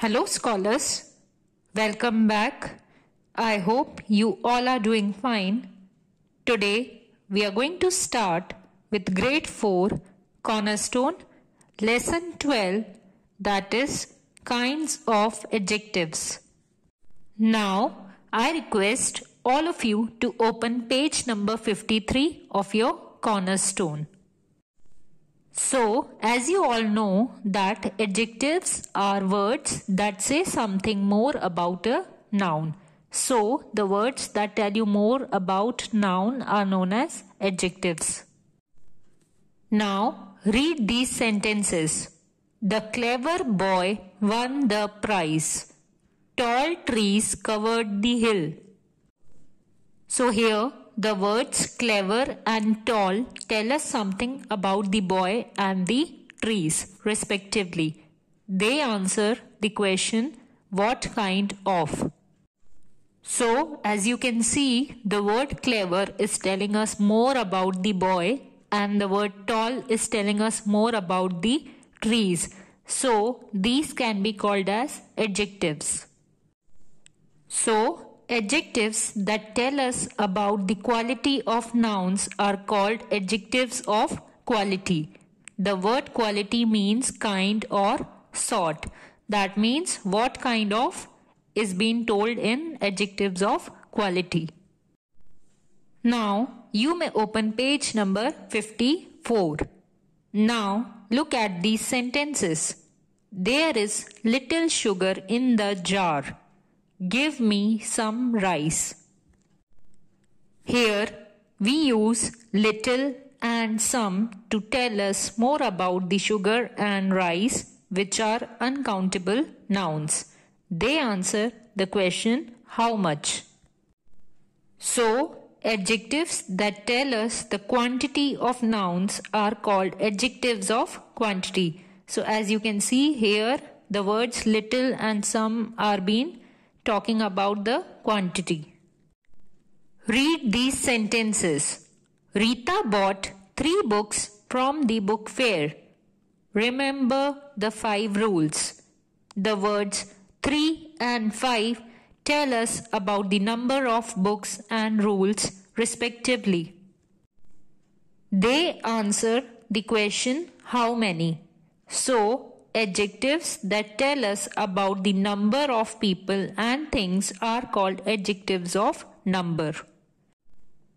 Hello, scholars. Welcome back. I hope you all are doing fine. Today, we are going to start with Grade 4 Cornerstone, Lesson 12, that is, Kinds of Adjectives. Now, I request all of you to open page number 53 of your Cornerstone. So, as you all know that adjectives are words that say something more about a noun. So, the words that tell you more about noun are known as adjectives. Now, read these sentences. The clever boy won the prize. Tall trees covered the hill. So here the words clever and tall tell us something about the boy and the trees, respectively. They answer the question, What kind of? So, as you can see, the word clever is telling us more about the boy, and the word tall is telling us more about the trees. So, these can be called as adjectives. So, Adjectives that tell us about the quality of nouns are called adjectives of quality. The word quality means kind or sort. That means what kind of is being told in adjectives of quality. Now you may open page number 54. Now look at these sentences. There is little sugar in the jar. Give me some rice. Here we use little and some to tell us more about the sugar and rice which are uncountable nouns. They answer the question how much. So adjectives that tell us the quantity of nouns are called adjectives of quantity. So as you can see here the words little and some are being talking about the quantity. Read these sentences. Rita bought three books from the book fair. Remember the five rules. The words 3 and 5 tell us about the number of books and rules respectively. They answer the question how many. So, Adjectives that tell us about the number of people and things are called adjectives of number.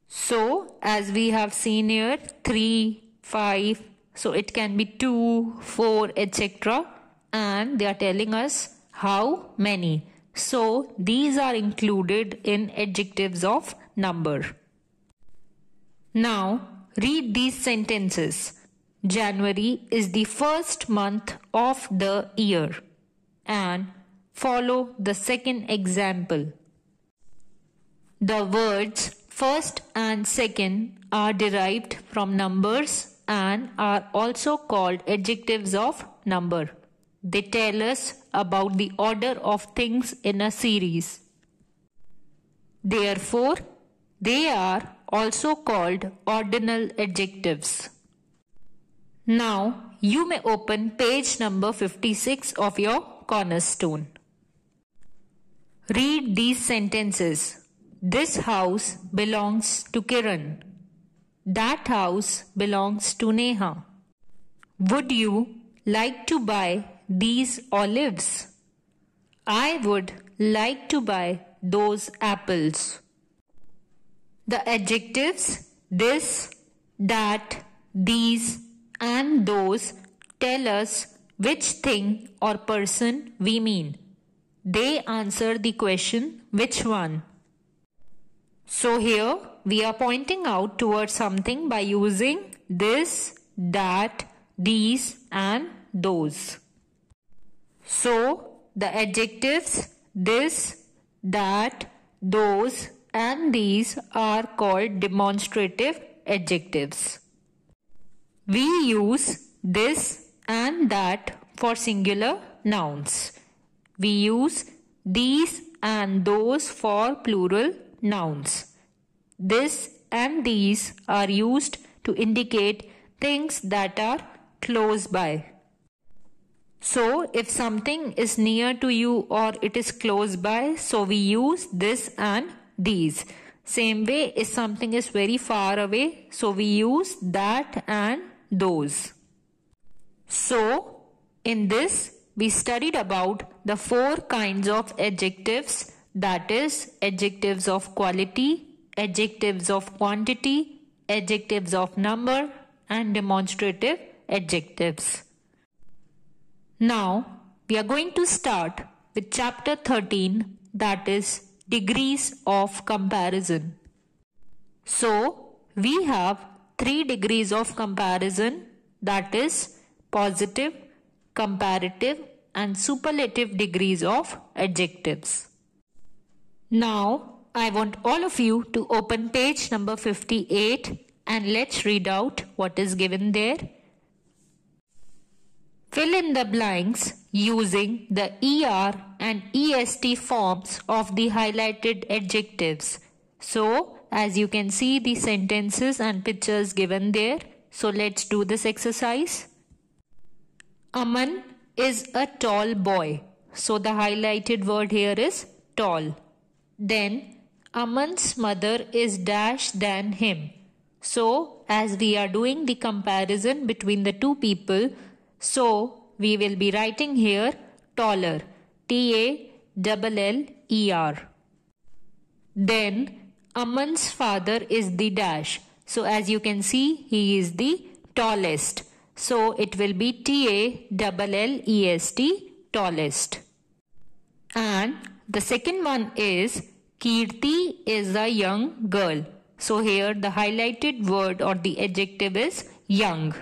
So, as we have seen here, 3, 5, so it can be 2, 4, etc. And they are telling us how many. So, these are included in adjectives of number. Now, read these sentences. January is the first month of the year and follow the second example. The words first and second are derived from numbers and are also called adjectives of number. They tell us about the order of things in a series. Therefore, they are also called ordinal adjectives. Now you may open page number 56 of your cornerstone. Read these sentences. This house belongs to Kiran. That house belongs to Neha. Would you like to buy these olives? I would like to buy those apples. The adjectives this, that, these, and those tell us which thing or person we mean. They answer the question, which one? So here we are pointing out towards something by using this, that, these and those. So the adjectives this, that, those and these are called demonstrative adjectives. We use this and that for singular nouns. We use these and those for plural nouns. This and these are used to indicate things that are close by. So, if something is near to you or it is close by, so we use this and these. Same way, if something is very far away, so we use that and those. So, in this, we studied about the four kinds of adjectives that is, adjectives of quality, adjectives of quantity, adjectives of number, and demonstrative adjectives. Now, we are going to start with chapter 13 that is, degrees of comparison. So, we have three degrees of comparison that is positive, comparative and superlative degrees of adjectives. Now I want all of you to open page number 58 and let's read out what is given there. Fill in the blanks using the ER and EST forms of the highlighted adjectives. So, as you can see the sentences and pictures given there. So let's do this exercise. Aman is a tall boy. So the highlighted word here is tall. Then Aman's mother is dash than him. So as we are doing the comparison between the two people, so we will be writing here taller. T A double L E R. Then Aman's father is the dash. So as you can see, he is the tallest. So it will be T A L E S T tallest. And the second one is Kirti is a young girl. So here the highlighted word or the adjective is young.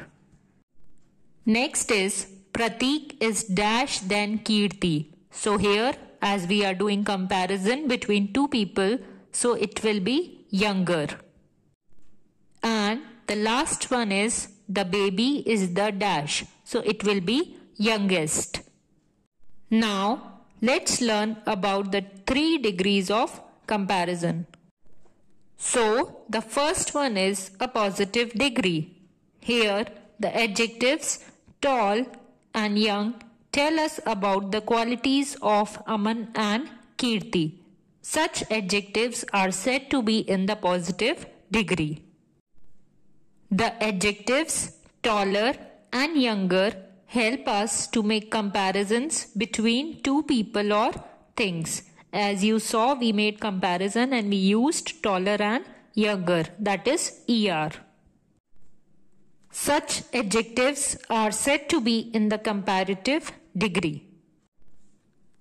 Next is Pratik is dash then Kirti. So here as we are doing comparison between two people, so it will be younger. And the last one is the baby is the dash. So it will be youngest. Now let's learn about the three degrees of comparison. So the first one is a positive degree. Here the adjectives tall and young tell us about the qualities of Aman and Kirti. Such adjectives are said to be in the positive degree. The adjectives taller and younger help us to make comparisons between two people or things. As you saw, we made comparison and we used taller and younger, that is ER. Such adjectives are said to be in the comparative degree.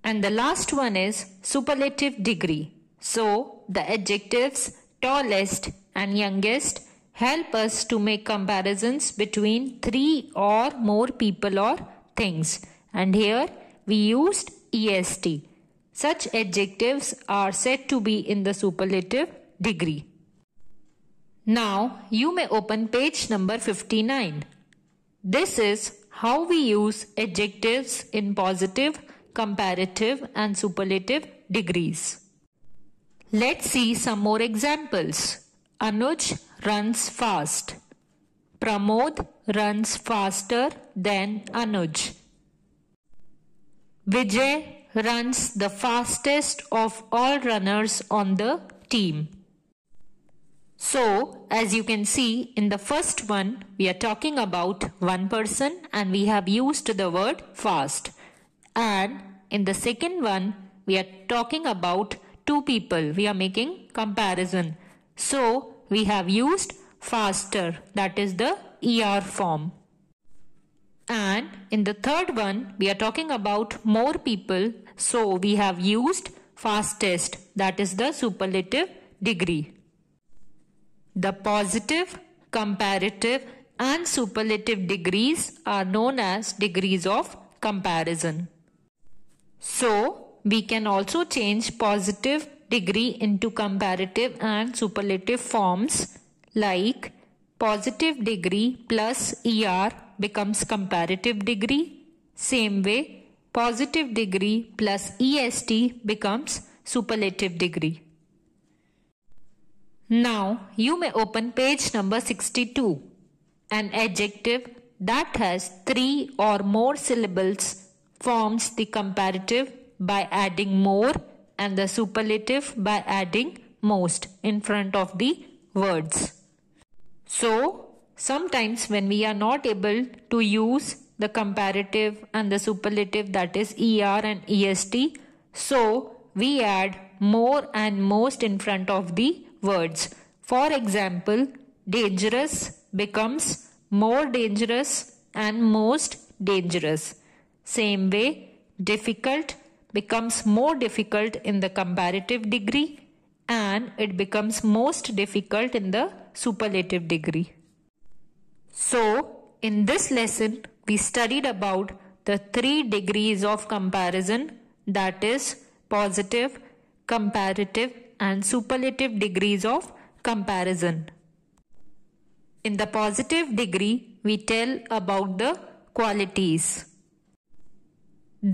And the last one is superlative degree. So the adjectives tallest and youngest help us to make comparisons between three or more people or things. And here we used EST. Such adjectives are said to be in the superlative degree. Now you may open page number 59. This is how we use adjectives in positive comparative and superlative degrees. Let's see some more examples. Anuj runs fast. Pramod runs faster than Anuj. Vijay runs the fastest of all runners on the team. So, as you can see in the first one, we are talking about one person and we have used the word fast. And in the second one, we are talking about two people. We are making comparison. So we have used faster. That is the ER form. And in the third one, we are talking about more people. So we have used fastest. That is the superlative degree. The positive, comparative and superlative degrees are known as degrees of comparison. So we can also change positive degree into comparative and superlative forms like positive degree plus er becomes comparative degree. Same way positive degree plus est becomes superlative degree. Now you may open page number 62. An adjective that has three or more syllables forms the comparative by adding more and the superlative by adding most in front of the words. So, sometimes when we are not able to use the comparative and the superlative that is ER and EST, so we add more and most in front of the words. For example, dangerous becomes more dangerous and most dangerous. Same way, difficult becomes more difficult in the comparative degree and it becomes most difficult in the superlative degree. So, in this lesson, we studied about the three degrees of comparison that is, positive, comparative, and superlative degrees of comparison. In the positive degree, we tell about the qualities.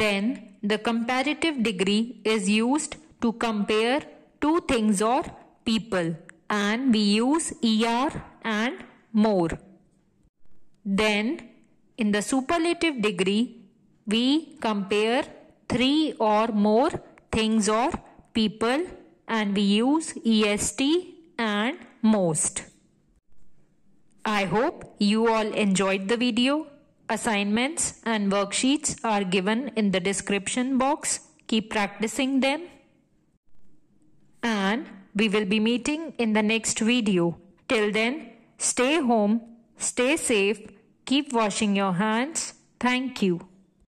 Then the comparative degree is used to compare two things or people and we use er and more. Then in the superlative degree we compare three or more things or people and we use est and most. I hope you all enjoyed the video. Assignments and worksheets are given in the description box. Keep practicing them. And we will be meeting in the next video. Till then, stay home, stay safe, keep washing your hands. Thank you.